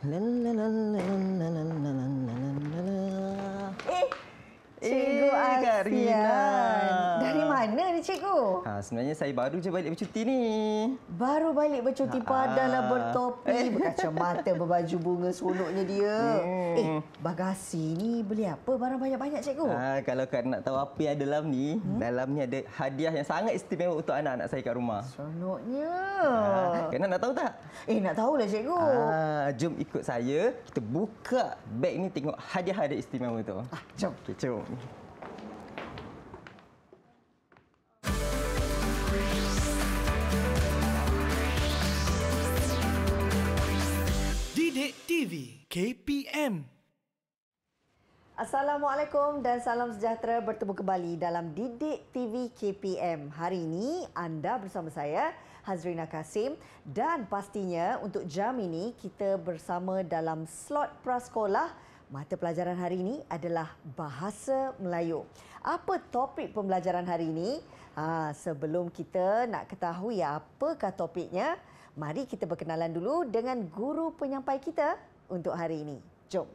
Eh, Cikgu Asia. Karina mana ni cikgu? Ha, sebenarnya saya baru je balik bercuti ni. Baru balik bercuti ha, padan lah bertopi, eh. berkacamata, berbaju bunga seronoknya dia. Hmm. Eh, bagasi ni beli apa barang banyak-banyak cikgu? Ha, kalau kau nak tahu apa yang dalam ni, hmm? dalam ni ada hadiah yang sangat istimewa untuk anak-anak saya kat rumah. Seronoknya. Ha, kena nak tahu tak? Eh, nak tahu lah cikgu. Ha, jom ikut saya, kita buka beg ni tengok hadiah-hadiah istimewa tu. Ha, jom. Okay, jom. TV KPM. Assalamualaikum dan salam sejahtera bertemu kembali dalam Didik TV KPM. Hari ini anda bersama saya Hazrina Kasim dan pastinya untuk jam ini kita bersama dalam slot prasekolah Mata pelajaran hari ini adalah Bahasa Melayu. Apa topik pembelajaran hari ini? Ha, sebelum kita nak ketahui apakah topiknya, mari kita berkenalan dulu dengan guru penyampai kita untuk hari ini. Jom.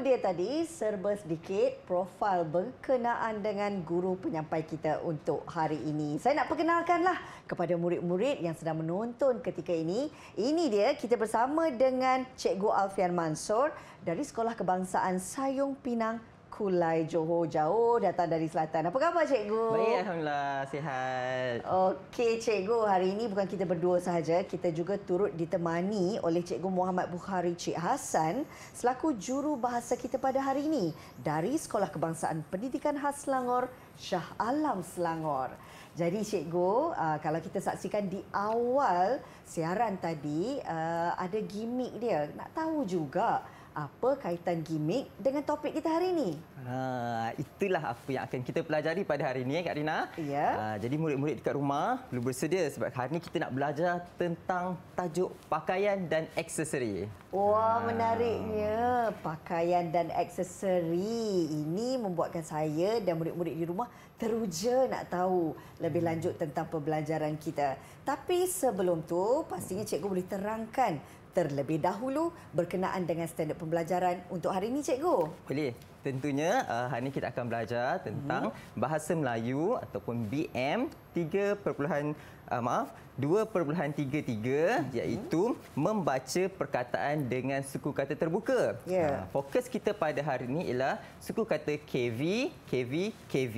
dia tadi serba sedikit profil berkenaan dengan guru penyampai kita untuk hari ini. Saya nak perkenalkanlah kepada murid-murid yang sedang menonton ketika ini. Ini dia kita bersama dengan Cikgu Alfian Mansor dari Sekolah Kebangsaan Sayung Pinang, Kulai Johor jauh datang dari selatan. Apa khabar cikgu? Baik alhamdulillah, sihat. Okey cikgu, hari ini bukan kita berdua sahaja, kita juga turut ditemani oleh cikgu Muhammad Bukhari Cik Hasan selaku juru bahasa kita pada hari ini dari Sekolah Kebangsaan Pendidikan Khas Selangor, Shah Alam Selangor. Jadi cikgu, uh, kalau kita saksikan di awal siaran tadi, uh, ada gimmick dia. Nak tahu juga apa kaitan gimmick dengan topik kita hari ini? Ha, itulah apa yang akan kita pelajari pada hari ini, eh, Kak Rina. Ya. Ha, jadi murid-murid dekat rumah perlu bersedia sebab hari ini kita nak belajar tentang tajuk pakaian dan aksesori. Wah, ha. menariknya. Pakaian dan aksesori ini membuatkan saya dan murid-murid di rumah teruja nak tahu lebih hmm. lanjut tentang pembelajaran kita. Tapi sebelum tu, pastinya cikgu boleh terangkan terlebih dahulu berkenaan dengan standard pembelajaran untuk hari ini, Cikgu. Boleh. Tentunya uh, hari ini kita akan belajar tentang hmm. Bahasa Melayu ataupun BM 3.33 uh, maaf 2.33 hmm. iaitu membaca perkataan dengan suku kata terbuka. Yeah. Uh, fokus kita pada hari ini ialah suku kata KV, KV, KV.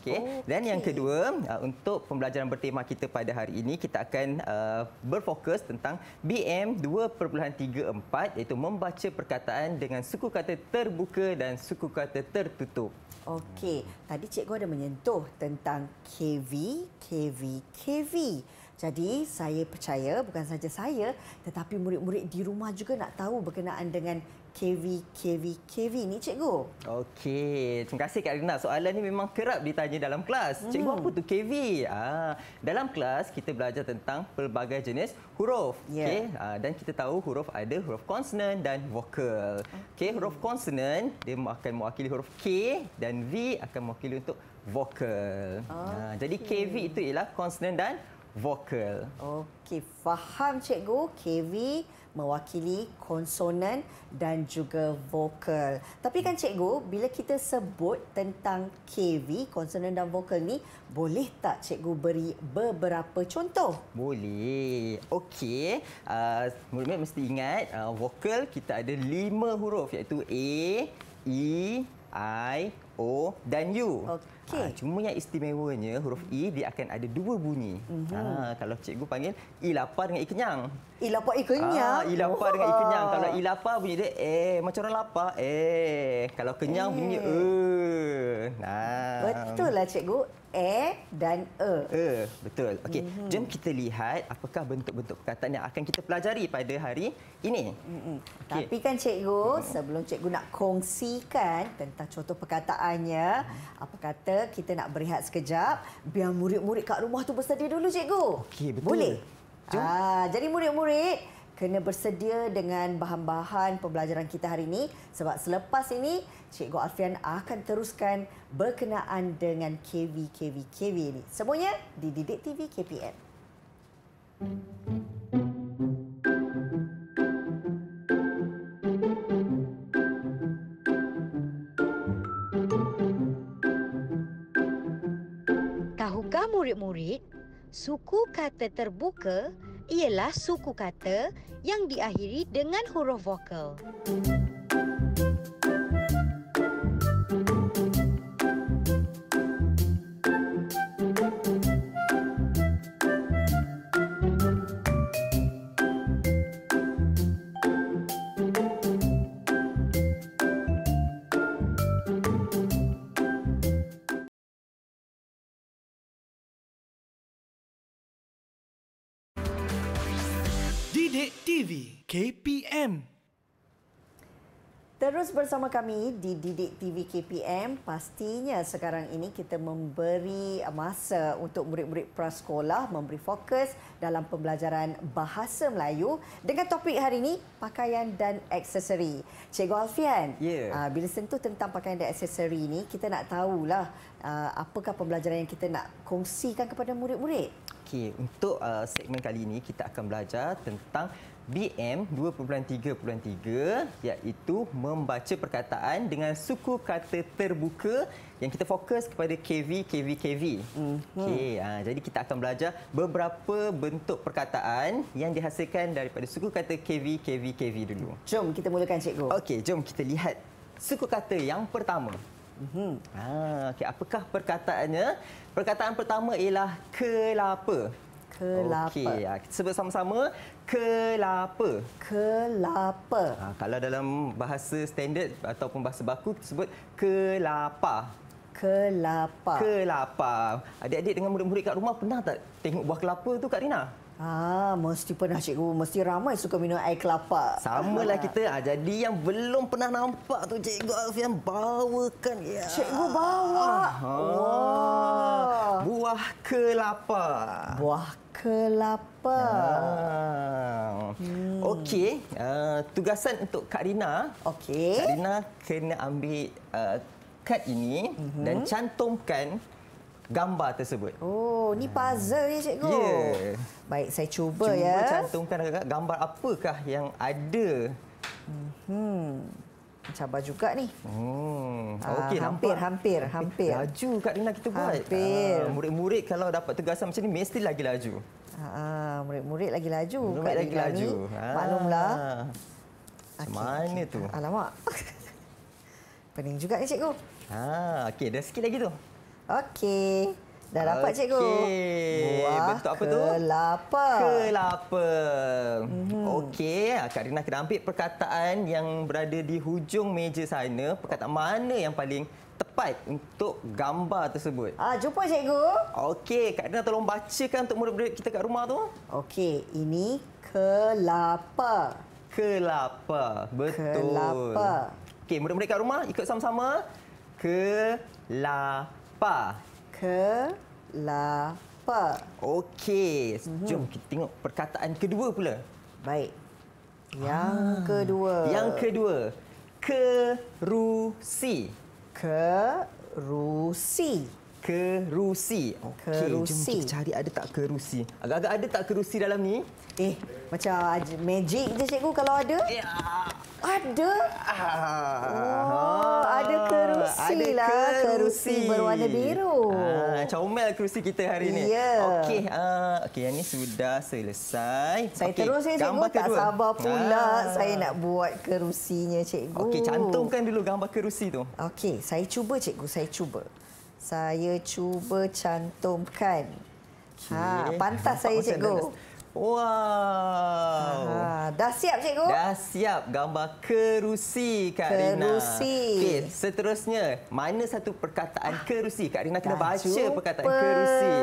Okey. Dan okay. yang kedua, uh, untuk pembelajaran bertema kita pada hari ini, kita akan uh, berfokus tentang BM 2.34 iaitu membaca perkataan dengan suku kata terbuka dan suku kata tertutup. Okey, tadi cikgu ada menyentuh tentang KV, KV, KV. Jadi saya percaya bukan saja saya tetapi murid-murid di rumah juga nak tahu berkenaan dengan KV, KV, KV. Ni cikgu. Okey. Terima kasih Kak Rina. Soalan ni memang kerap ditanya dalam kelas. Hmm. Cikgu apa tu KV? Ah, dalam kelas, kita belajar tentang pelbagai jenis huruf. Yeah. Okay. Ah, dan kita tahu huruf ada huruf konsonan dan vokal. Okay. Okay. Huruf konsonan, dia akan mewakili huruf K dan V akan mewakili untuk vokal. Okay. Ah, jadi KV itu ialah konsonan dan vokal. Okey. Faham cikgu. KV, KV mewakili konsonan dan juga vokal. Tapi kan cikgu, bila kita sebut tentang KV, konsonan dan vokal ni, boleh tak cikgu beri beberapa contoh? Boleh. Okey. Uh, ah, murid mesti ingat, uh, vokal kita ada lima huruf iaitu A, E, I, O dan U. Okey. Okey. Ha, cuma yang istimewanya huruf i e, dia akan ada dua bunyi. Mm-hmm. Ha kalau cikgu panggil i e lapar dengan i e kenyang. I lapar i kenyang. Ha, ah, i lapar Wah. dengan i kenyang. Kalau i lapar bunyi dia eh macam orang lapar eh. Kalau kenyang eh. bunyi eh. e. Nah. Betul lah cikgu. E dan E. E, betul. Okey, mm-hmm. jom kita lihat apakah bentuk-bentuk perkataan yang akan kita pelajari pada hari ini. Mm-hmm. Okay. Tapi kan cikgu, mm-hmm. sebelum cikgu nak kongsikan tentang contoh perkataannya, mm-hmm. apa kata kita nak berehat sekejap biar murid-murid kat rumah tu bersedia dulu cikgu. Okey, betul. Boleh. Jom. Ah, jadi murid-murid kena bersedia dengan bahan-bahan pembelajaran kita hari ini sebab selepas ini cikgu Alfian akan teruskan berkenaan dengan KV KV KV ini. Semuanya di Didik TV KPM. Mm-hmm. suku kata terbuka ialah suku kata yang diakhiri dengan huruf vokal. Musik terus bersama kami di Didik TV KPM. Pastinya sekarang ini kita memberi uh, masa untuk murid-murid prasekolah memberi fokus dalam pembelajaran bahasa Melayu dengan topik hari ini pakaian dan aksesori. Cikgu Alfian, yeah. Uh, bila sentuh tentang pakaian dan aksesori ini, kita nak tahulah uh, apakah pembelajaran yang kita nak kongsikan kepada murid-murid. Okey, untuk uh, segmen kali ini kita akan belajar tentang BM 2.3.3 iaitu membaca perkataan dengan suku kata terbuka yang kita fokus kepada KV KV KV. hmm Okey, uh, jadi kita akan belajar beberapa bentuk perkataan yang dihasilkan daripada suku kata KV KV KV dulu. Jom kita mulakan cikgu. Okey, jom kita lihat suku kata yang pertama. Mhm. Ha, okey, apakah perkataannya? Perkataan pertama ialah kelapa. Kelapa. Okey, ya, kita sebut sama-sama kelapa. Kelapa. Ha, kalau dalam bahasa standard ataupun bahasa baku kita sebut kelapa. Kelapa. Kelapa. Adik-adik dengan murid-murid kat rumah pernah tak tengok buah kelapa tu Kak Rina? Ah, mesti pernah cikgu, mesti ramai suka minum air kelapa. Sama lah kita. Ah, jadi yang belum pernah nampak tu cikgu Alfian bawakan. Ya. Cikgu bawa. Ha. Wah. Wow. Buah kelapa. Buah kelapa. Ah. Hmm. Okey, uh, tugasan untuk Kak Rina. Okey. Kak Rina kena ambil uh, kad ini uh-huh. dan cantumkan gambar tersebut. Oh, ni hmm. puzzle ni ya, cikgu. Ya. Yeah. Baik, saya cuba, cuba ya. Cuba cantumkan agak gambar apakah yang ada. Hmm. Cabar juga ni. Hmm. Ah, okey, ah, hampir, hampir, hampir, Laju Kak Rina kita buat. Hampir. Ah, murid-murid ah, kalau dapat tegasan macam ni mesti lagi laju. Ha, ah, murid-murid lagi laju. Murid lagi Rina laju. Ni, maklumlah. Ah. Mana okay. tu? Alamak. Pening juga ni cikgu. Ha, ah, okey, ada sikit lagi tu. Okey. Dah dapat okay. cikgu. Buah Bentuk apa kelapa. tu? Kelapa. Kelapa. Mm -hmm. Okey, ah, Kak Rina kena ambil perkataan yang berada di hujung meja sana. Perkataan mana yang paling tepat untuk gambar tersebut? Ah, jumpa cikgu. Okey, Kak Rina tolong bacakan untuk murid-murid kita kat rumah tu. Okey, ini kelapa. Kelapa. Betul. Kelapa. Okey, murid-murid kat rumah ikut sama-sama. Kelapa kelapa. Kelapa. Okey, mhm. jom mm -hmm. kita tengok perkataan kedua pula. Baik. Yang ah. kedua. Yang kedua. Kerusi. Kerusi kerusi. Okey, jom kita cari ada tak kerusi. Agak-agak ada tak kerusi dalam ni? Eh, macam magic je cikgu kalau ada. Yeah. Eh, ada. Ah. Oh, ada kerusi ada lah. Kerusi. kerusi. berwarna biru. Ah, comel kerusi kita hari ini. Yeah. Okey, ah, okey yang ni sudah selesai. Saya okay. terus ya, cikgu. Gambar tak sabar pula ah. saya nak buat kerusinya cikgu. Okey, cantumkan dulu gambar kerusi tu. Okey, saya cuba cikgu, saya cuba. Saya cuba cantumkan. Okay. Ha, pantas saya cikgu. Wow. Ha, dah siap cikgu? Dah siap gambar kerusi Kak kerusi. Rina. Kerusi. Okay, seterusnya, mana satu perkataan ah. kerusi? Kak Rina kena baca perkataan kerusi.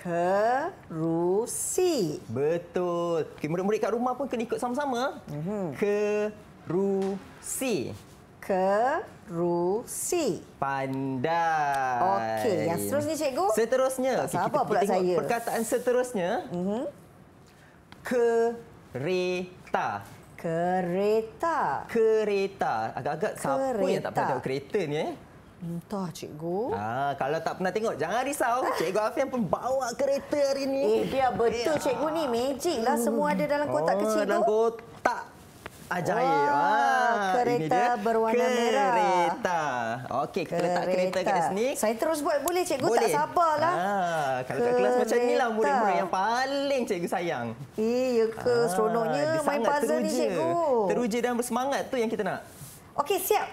Kerusi. Betul. Okay, murid-murid kat rumah pun kena ikut sama-sama. Mm Kerusi. Kerusi. Rusi. Pandai. Okey, yang seterusnya cikgu? Seterusnya. Tak okay, kita, pula kita saya. Perkataan seterusnya. Mm -hmm. Kereta. Kereta. Kereta. Agak-agak siapa kereta. yang tak pernah tengok kereta ni eh? Entah cikgu. Ah, kalau tak pernah tengok jangan risau. Cikgu Afian pun bawa kereta hari ni. Eh, dia betul ya. cikgu ni magic lah semua ada dalam kotak oh, kecil tu. Dalam kotak. Ajaib. Wah, Wah kereta berwarna kereta. merah. Kereta. Okey, kita letak kereta kat sini. Saya terus buat boleh cikgu boleh. tak sabarlah. Ah, kalau kereta. kat kelas macam ni lah murid-murid yang paling cikgu sayang. Iya ke ah, seronoknya main puzzle teruja. ni cikgu. Teruja dan bersemangat tu yang kita nak. Okey, siap.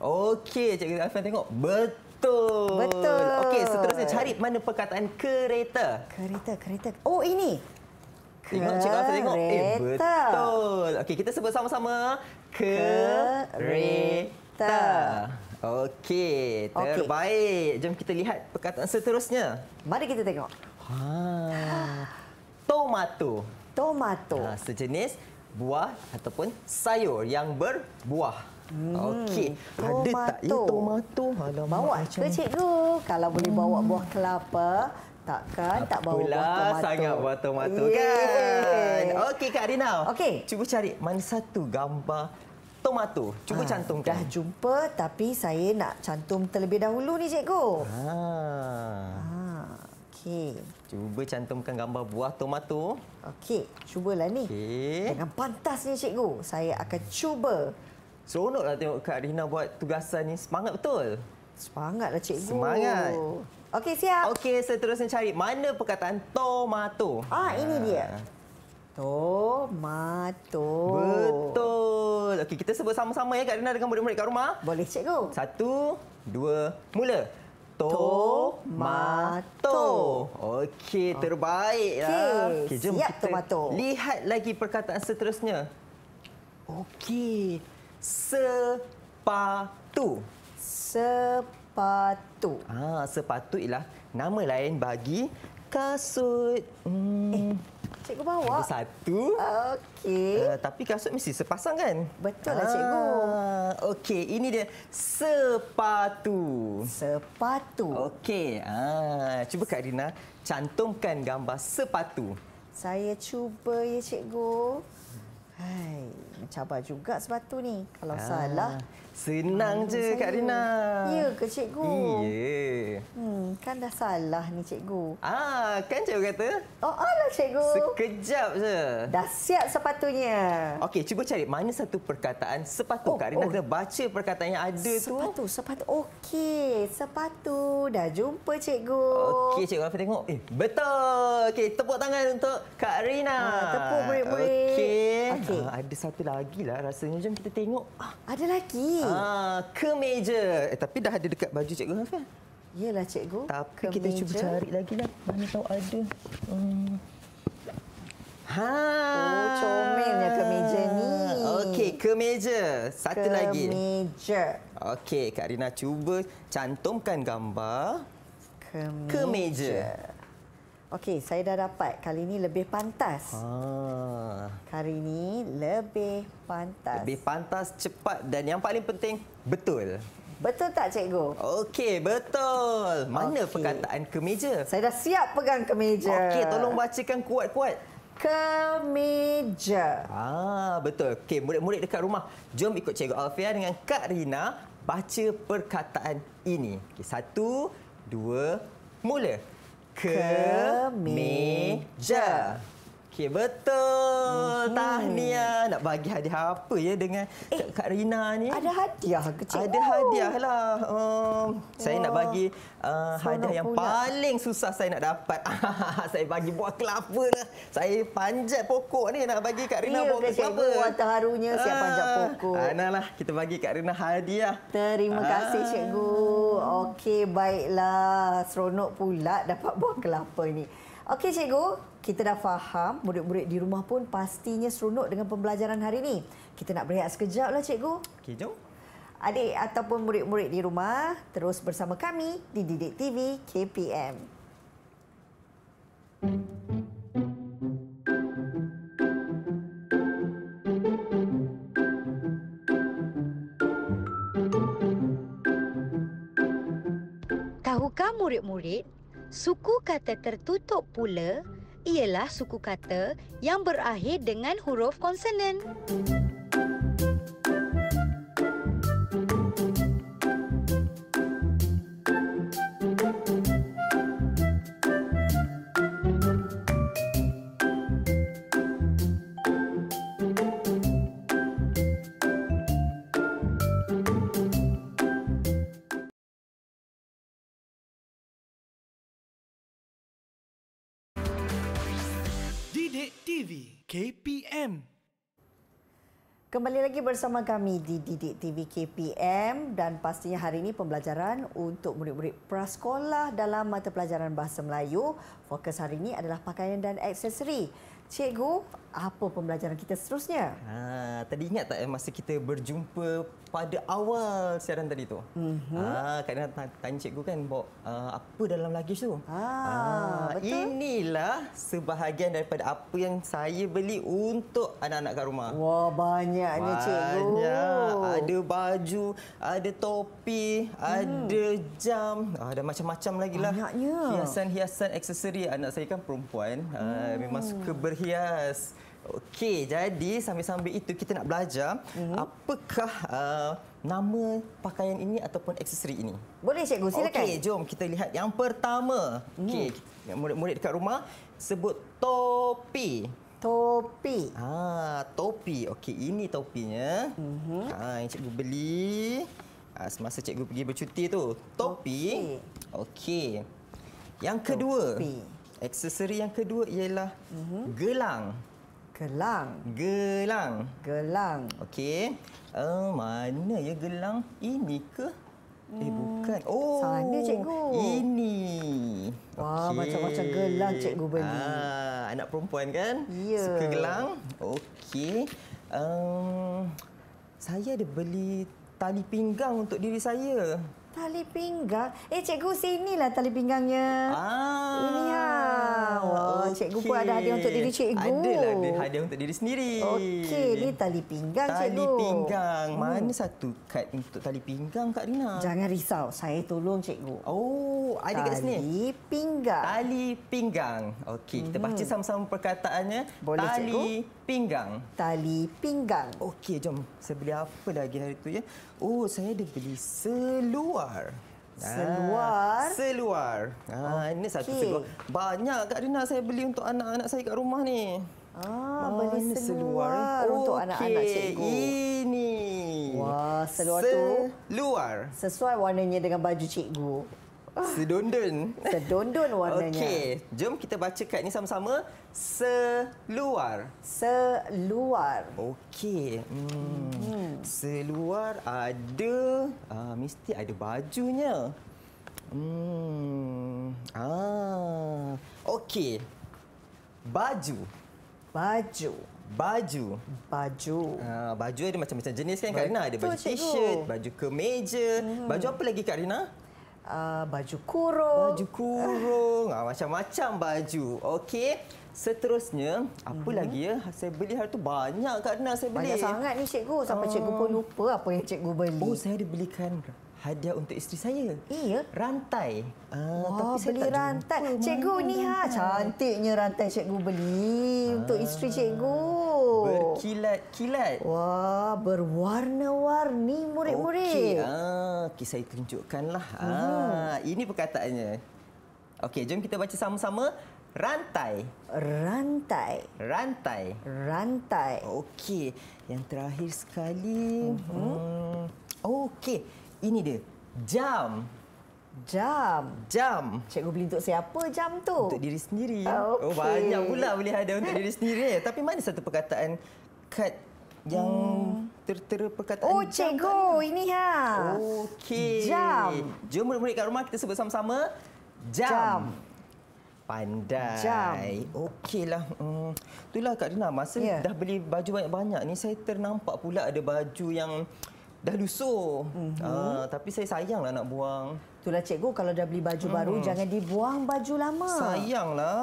Okey, cikgu afan tengok. Betul. Betul. Okey, seterusnya cari mana perkataan kereta. Kereta, kereta. Oh, ini. Tengok cikgu, Rafa tengok. Eh betul. Okey kita sebut sama-sama. Kereta. Okey, terbaik. Jom kita lihat perkataan seterusnya. Mari kita tengok. Ha. Tomato. Tomato. Ha, sejenis buah ataupun sayur yang berbuah. Hmm. Okey. Ada tak ya tomato? Alamak, bawa macam... ke cikgu? Kalau boleh bawa hmm. buah kelapa, Takkan tak bawa buah tomato. sangat buah tomato yeah. kan? Okey Kak Rinal. Okey. Cuba cari mana satu gambar tomato. Cuba ha, cantumkan. Dah jumpa tapi saya nak cantum terlebih dahulu ni cikgu. Ha. Ha. Okey. Cuba cantumkan gambar buah tomato. Okey. Cubalah ni. Okay. Dengan pantas ni, cikgu. Saya akan cuba. Seronoklah tengok Kak Rina buat tugasan ni. Semangat betul. Semangatlah cikgu. Semangat. Okey, siap. Okey, seterusnya cari mana perkataan tomato. Ah, ini ah. dia. Tomato. Betul. Okey, kita sebut sama-sama ya Kak Rina dengan murid-murid kat rumah. Boleh, cikgu. Satu, dua, mula. Tomato. Okey, terbaik lah. Okey, okay, siap tomato. Lihat lagi perkataan seterusnya. Okey. Sepatu. Sepatu sepatu. Ah, sepatu ialah nama lain bagi kasut. Hmm. Eh, cikgu bawa. Cikgu satu. Okey. Uh, tapi kasut mesti sepasang kan? Betul lah cikgu. Ah, okey, ini dia sepatu. Sepatu. Okey. Ah, cuba Kak Rina cantumkan gambar sepatu. Saya cuba ya cikgu. Hai, cabar juga sepatu ni. Kalau ah. salah Senang hmm, je saya. Kak Rina. Ya ke cikgu? Iya. Hmm, kan dah salah ni cikgu. Ah, kan cikgu kata? Oh, alah cikgu. Sekejap je. Dah siap sepatunya. Okey, cuba cari mana satu perkataan sepatu oh, Kak Rina oh. kena baca perkataan yang ada sepatu, tu. Sepatu, sepatu. Okey, sepatu. Dah jumpa cikgu. Okey, cikgu Afi tengok. Eh, betul. Okey, tepuk tangan untuk Kak Rina. Ha, tepuk murid-murid. Okey. Okay. Ha, ah, ada satu lagi lah rasanya. Jom kita tengok. Ha, ada lagi. Ah, kemeja. Eh, tapi dah ada dekat baju Cikgu Hafiz. Yalah cikgu. Tapi kemeja. kita cuba cari lagi lah. Mana tahu ada. Hmm. Ha. Oh, comelnya kemeja ni. Okey, kemeja. Satu kemeja. lagi. Kemeja. Okey, Kak Rina cuba cantumkan gambar. Kemeja. kemeja. Okey, saya dah dapat. Kali ini lebih pantas. Ha. Kali ini lebih pantas. Lebih pantas, cepat dan yang paling penting, betul. Betul tak, cikgu? Okey, betul. Mana okay. perkataan kemeja? Saya dah siap pegang kemeja. Okey, tolong bacakan kuat-kuat. Kemeja. Ah, betul. Okey, murid-murid dekat rumah, jom ikut cikgu Alfia dengan Kak Rina baca perkataan ini. Okey, satu, dua, mula ke meja. Okey betul. Mm-hmm. Tahniah nak bagi hadiah apa ya dengan eh, Kak Rina ni? Ada hadiah kecil. cikgu? Ada hadiah lah. Um, saya nak oh. bagi uh, hadiah yang pula. paling susah saya nak dapat. saya bagi buah kelapa lah. Saya panjat pokok ni nak bagi Kak Rina buah kelapa. Ya, buah terharunya saya panjat ah, pokok. Ah, nah lah, kita bagi Kak Rina hadiah. Terima ah. kasih cikgu. Okey, baiklah. Seronok pula dapat buah kelapa ini. Okey, cikgu. Kita dah faham murid-murid di rumah pun pastinya seronok dengan pembelajaran hari ini. Kita nak berehat sekejap, lah, cikgu. Okey, jom. Adik ataupun murid-murid di rumah, terus bersama kami di Didik TV KPM. Thank you. murid-murid, suku kata tertutup pula ialah suku kata yang berakhir dengan huruf konsonan. Kembali lagi bersama kami di Didik TV KPM dan pastinya hari ini pembelajaran untuk murid-murid prasekolah dalam mata pelajaran Bahasa Melayu. Fokus hari ini adalah pakaian dan aksesori. Cikgu, apa pembelajaran kita seterusnya? Ha, tadi ingat tak eh, masa kita berjumpa pada awal siaran tadi tu? Mhm. Uh-huh. Ha, kan tanya cikgu kan bawa uh, apa dalam lagi tu? Ha, ha, betul. Inilah sebahagian daripada apa yang saya beli untuk anak-anak kat rumah. Wah, banyaknya banyak. cikgu. Banyak. Ada baju, ada topi, hmm. ada mhm. jam, ah, ada macam-macam lagi lah. Banyaknya. Hiasan-hiasan aksesori anak saya kan perempuan, hmm. uh, memang suka ber berhias. Okey, jadi sambil-sambil itu kita nak belajar mm-hmm. apakah uh, nama pakaian ini ataupun aksesori ini. Boleh cikgu silakan. Okey, jom kita lihat yang pertama. Mm. Okey, murid-murid dekat rumah sebut topi. Topi. Ha, topi. Okey, ini topinya. Mm-hmm. Ha, yang cikgu beli ha, semasa cikgu pergi bercuti tu. Topi. Okey. Okay. Yang kedua. Topi. Aksesori yang kedua ialah uh-huh. gelang. Gelang. Gelang. Gelang. Okey. Uh, mana ya gelang ini ke? Eh hmm. bukan. Oh, sana cikgu. Ini. Wah, okay. macam-macam gelang cikgu beli. Ah, anak perempuan kan? Ya. Suka gelang. Okey. Um, saya ada beli tali pinggang untuk diri saya. Tali pinggang? Eh cikgu, sinilah tali pinggangnya. Ah. Ini ha. Allah. Oh, okay. Oh, cikgu pun ada hadiah untuk diri cikgu. Ada lah, ada hadiah untuk diri sendiri. Okey, ni tali pinggang tali cikgu. Tali pinggang. Hmm. Mana hmm. satu kad untuk tali pinggang Kak Rina? Jangan risau, saya tolong cikgu. Oh, ada tali kat sini. Tali pinggang. Tali pinggang. Okey, kita hmm. baca sama-sama perkataannya. Boleh tali cikgu. Tali pinggang. Tali pinggang. Okey, jom. Saya beli apa lagi hari itu ya? Oh, saya ada beli seluar. Ah, seluar. Seluar. Ah okay. ini satu seluar. Banyak Kak Rina saya beli untuk anak-anak saya kat rumah ni. Ah, ah beli seluar, eh? seluar. Oh, untuk anak-anak okay. cikgu. Ini. Wah, seluar Se tu. Seluar. Sesuai warnanya dengan baju cikgu. Sedondon. Sedondon warnanya. Okey, jom kita baca kad ni sama-sama. Seluar. Seluar. Okey. Hmm. hmm. Seluar ada uh, mesti ada bajunya. Hmm. Ah. Okey. Baju. Baju. Baju. Baju. Ah, baju ada macam-macam jenis kan Karina? Ada baju t-shirt, baju kemeja. Hmm. Baju apa lagi Karina? uh, baju kurung. Baju kurung, uh, macam-macam baju. Okey. Seterusnya, apa hmm. lagi ya? Saya beli hari tu banyak kadang Nas saya beli. Banyak sangat ni cikgu sampai uh. cikgu pun lupa apa yang cikgu beli. Oh, saya ada belikan hadiah untuk isteri saya. Iya. Rantai. Ah, Wah, tapi saya beli rantai. Jumpa. Cikgu ni ha, cantiknya rantai cikgu beli ah, untuk isteri cikgu. Berkilat-kilat. Wah, berwarna-warni murid-murid. Okey, ah, okay, saya tunjukkanlah. Ah, mhm. Ini perkataannya. Okey, jom kita baca sama-sama. Rantai. Rantai. Rantai. Rantai. Okey, yang terakhir sekali. Uh-huh. Hmm. Okey ini dia. Jam. Jam. Jam. Cikgu beli untuk siapa jam tu? Untuk diri sendiri. Okay. Ah, oh, banyak pula beli ada untuk diri sendiri. Tapi mana satu perkataan kad yang hmm. tertera perkataan oh, jam? Oh, cikgu. Kan? Ini ha. Okey. Jam. Jom murid-murid kat rumah kita sebut sama-sama. Jam. jam. Pandai. Jam. Okeylah. Hmm. Itulah Kak Rina, masa yeah. dah beli baju banyak-banyak ni, saya ternampak pula ada baju yang... Dah lusuh. Mm-hmm. Uh, tapi saya sayanglah nak buang. Itulah cikgu kalau dah beli baju mm baru mhm. jangan dibuang baju lama. Sayanglah.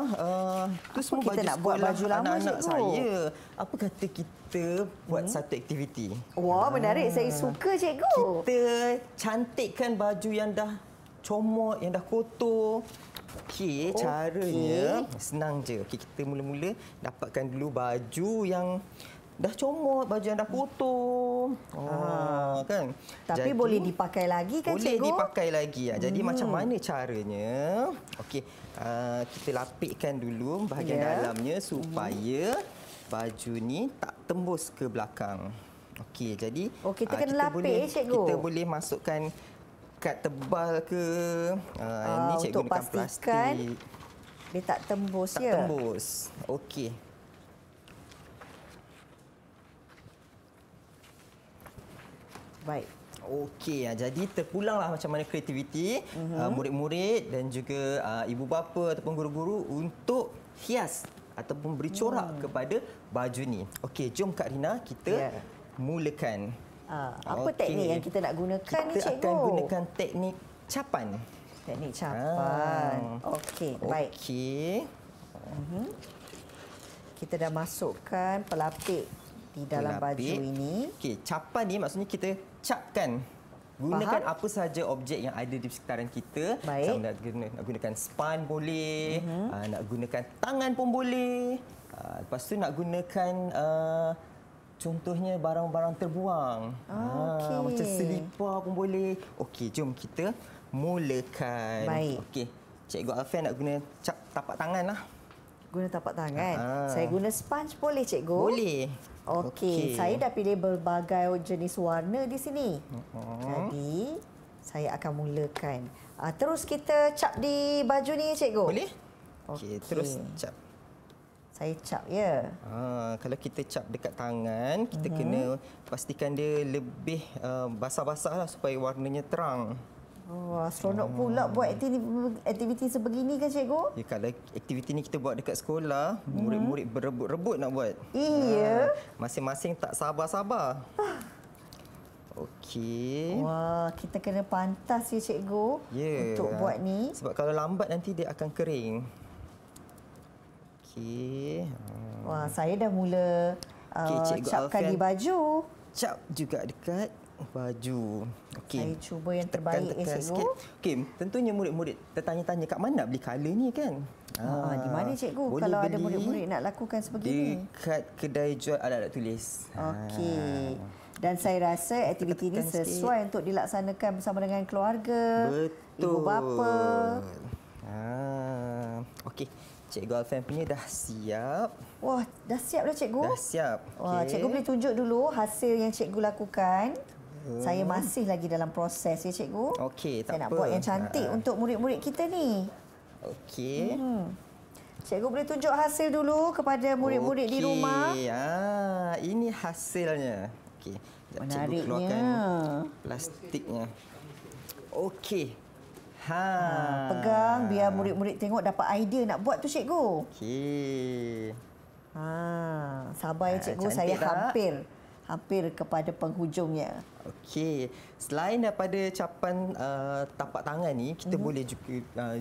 Itu ah, semua kita baju nak buat baju lama anak-anak saya. Apa kata kita buat mm satu aktiviti? Wah, menarik. Uh, saya ah. suka cikgu. Kita cantikkan baju yang dah comot, yang dah kotor. Okey, okay. caranya senang je. Okey, kita mula-mula dapatkan dulu baju yang dah comot baju yang dah kotor. Ah, oh, kan? Tapi Jadi, boleh dipakai lagi kan boleh cikgu? Boleh dipakai lagi. Ya. Jadi hmm. macam mana caranya? Okey, uh, kita lapikkan dulu bahagian yeah. dalamnya supaya hmm. baju ni tak tembus ke belakang. Okey, jadi oh, kita, ah, kita lapik, boleh kita boleh masukkan kad tebal ke uh, ah, ini cikgu untuk gunakan plastik dia tak tembus tak ya tak tembus okey Baik. Okey, ya. jadi terpulanglah macam mana kreativiti mm-hmm. murid-murid dan juga uh, ibu bapa ataupun guru-guru untuk hias ataupun beri corak mm. kepada baju ni. Okey, jom Kak Rina kita yeah. mulakan. Uh, apa okay. teknik yang kita nak gunakan kita ni cikgu? Kita akan gunakan teknik capan. Teknik ah. capan. Ah. Okey, baik. Okey. Mm-hmm. Kita dah masukkan pelapik di dalam baju ini. Okey, capan ni maksudnya kita capkan. Gunakan Faham? apa sahaja objek yang ada di sekitaran kita. Baik. Nak, guna, nak gunakan span boleh, uh -huh. aa, nak gunakan tangan pun boleh. Aa, ah, lepas tu nak gunakan aa, ah, contohnya barang-barang terbuang. Ah, aa, okay. Macam selipar pun boleh. Okey, jom kita mulakan. Baik. Okey, Cikgu Alfian nak guna cap, tapak tangan lah. Guna tapak tangan? Aa. Ah. Saya guna sponge boleh, Cikgu? Boleh. Okey, okay. saya dah pilih berbagai jenis warna di sini. Uh -huh. Jadi, saya akan mulakan. Uh, terus kita cap di baju ni, cikgu. Boleh? Okey, okay. terus cap. Saya cap, ya. Ha, kalau kita cap dekat tangan, kita uh mhm. -huh. kena pastikan dia lebih ah, basah-basah uh, supaya warnanya terang. Wah, seronok oh. pula buat aktiviti, aktiviti sebegini kan cikgu? Ya, kalau aktiviti ni kita buat dekat sekolah, mhm. murid-murid hmm. berebut-rebut nak buat. Iya. Ha, masing-masing tak sabar-sabar. Okey. Wah, kita kena pantas ya cikgu yeah. untuk buat ni. Sebab kalau lambat nanti dia akan kering. Okey. Wah, saya dah mula uh, capkan Alfian. di baju. Cap juga dekat baju. Okey. Saya cuba yang terbaik esok. Okey, tentunya murid-murid tertanya-tanya kat mana beli color ni kan? Ha, ha, di mana ah, cikgu kalau beli ada murid-murid nak lakukan sebegini? Dekat kedai jual alat-alat tulis. Ah. Okey. Dan saya rasa aktiviti ini sesuai sikit. untuk dilaksanakan bersama dengan keluarga, Betul. ibu bapa. Ah, okey. Cikgu Alfan punya dah siap. Wah, dah siap dah cikgu? Dah siap. Okay. Wah, cikgu boleh tunjuk dulu hasil yang cikgu lakukan. Saya hmm. masih lagi dalam proses ya cikgu. Okey, tak apa. Saya nak apa. buat yang cantik ha. untuk murid-murid kita ni. Okey. Hmm. Cikgu boleh tunjuk hasil dulu kepada murid-murid okay. di rumah. Okey. Ha, ini hasilnya. Okey. Jap cikgu keluarkan plastiknya. Okey. Ha. ha, pegang biar murid-murid tengok dapat idea nak buat tu cikgu. Okey. Ha, sabar ya ha, cikgu, ha, saya tak? hampir hampir kepada penghujungnya. Okey, selain daripada capan uh, tapak tangan ni, kita mm-hmm. boleh juga uh,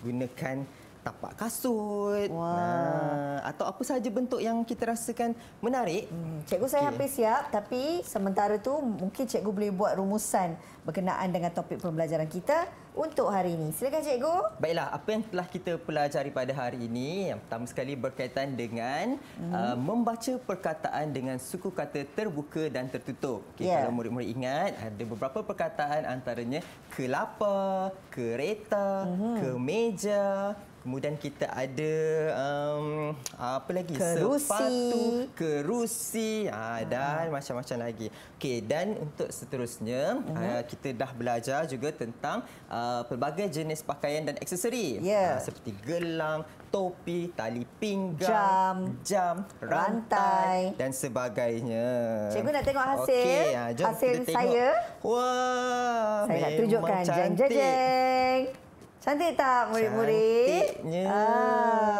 gunakan tapak kasut wow. nah, atau apa sahaja bentuk yang kita rasakan menarik. Hmm, cikgu saya okay. hampir siap tapi sementara tu mungkin cikgu boleh buat rumusan berkenaan dengan topik pembelajaran kita untuk hari ini. Silakan cikgu. Baiklah, apa yang telah kita pelajari pada hari ini yang pertama sekali berkaitan dengan hmm. uh, membaca perkataan dengan suku kata terbuka dan tertutup. Okay, yeah. Kalau murid-murid ingat ada beberapa perkataan antaranya kelapa, kereta, hmm. kemeja, Kemudian kita ada um, apa lagi? Kerusi. Sepatu, kerusi ha, dan macam-macam hmm. lagi. Okey, dan untuk seterusnya, hmm. uh, kita dah belajar juga tentang uh, pelbagai jenis pakaian dan aksesori. Yeah. Uh, seperti gelang, topi, tali pinggang, jam, jam rantai, rantai dan sebagainya. Cikgu nak tengok hasil. Okey, uh, hasil saya. Wah, saya nak tunjukkan. jeng, jeng. Cantik tak murid-murid? Cantiknya. Ah.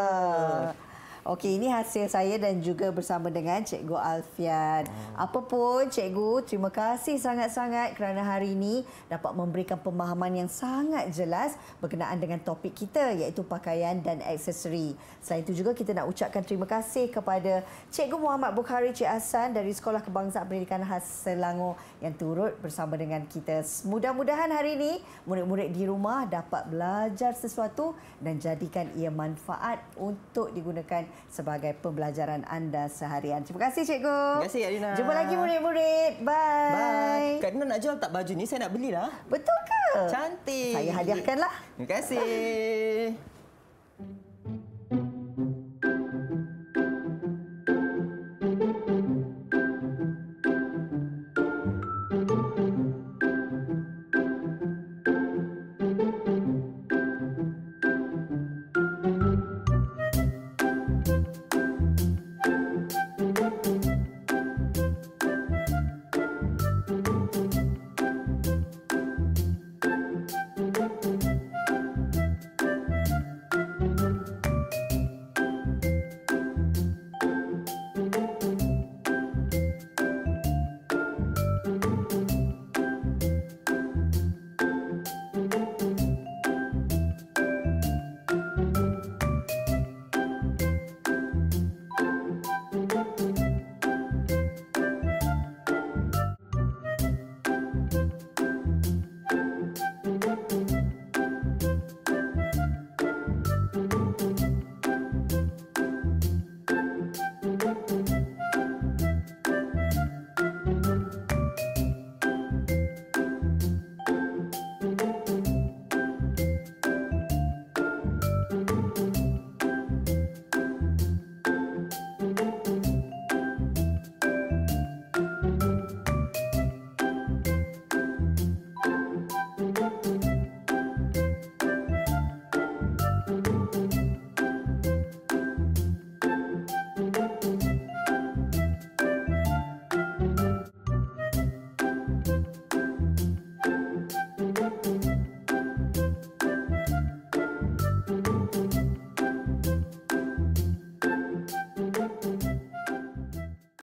Okey, ini hasil saya dan juga bersama dengan Cikgu Alfian. Hmm. Apa pun, Cikgu, terima kasih sangat-sangat kerana hari ini dapat memberikan pemahaman yang sangat jelas berkenaan dengan topik kita iaitu pakaian dan aksesori. Selain itu juga kita nak ucapkan terima kasih kepada Cikgu Muhammad Bukhari Cik Hasan dari Sekolah Kebangsaan Pendidikan Khas Selangor yang turut bersama dengan kita. Mudah-mudahan hari ini murid-murid di rumah dapat belajar sesuatu dan jadikan ia manfaat untuk digunakan sebagai pembelajaran anda seharian. Terima kasih cikgu. Terima kasih Arina. Jumpa lagi murid-murid. Bye. Bye. Karena nak jual tak baju ni saya nak belilah. Betul ke? Cantik. Saya hadiahkanlah. Terima kasih.